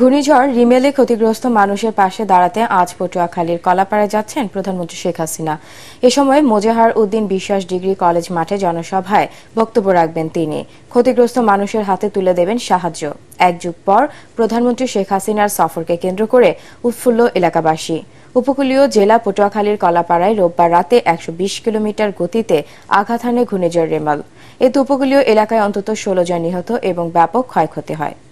ঘূর্ণিঝড় রিমেলে ক্ষতিগ্রস্ত মানুষের পাশে দাঁড়াতে আজ পটুয়াখালীর কলাপাড়ায় যাচ্ছেন প্রধানমন্ত্রী শেখ হাসিনা এ সময় মোজাহার উদ্দিন বিশ্বাস ডিগ্রি কলেজ মাঠে জনসভায় বক্তব্য রাখবেন তিনি ক্ষতিগ্রস্ত মানুষের হাতে তুলে দেবেন সাহায্য এক যুগ পর প্রধানমন্ত্রী শেখ হাসিনার সফরকে কেন্দ্র করে উৎফুল্ল এলাকাবাসী উপকূলীয় জেলা পটুয়াখালীর কলাপাড়ায় রোববার রাতে একশো কিলোমিটার গতিতে আঘাত হানে ঘূর্ণিঝড় রেমাল এতে উপকূলীয় এলাকায় অন্তত ষোলো জন নিহত এবং ব্যাপক ক্ষয়ক্ষতি হয়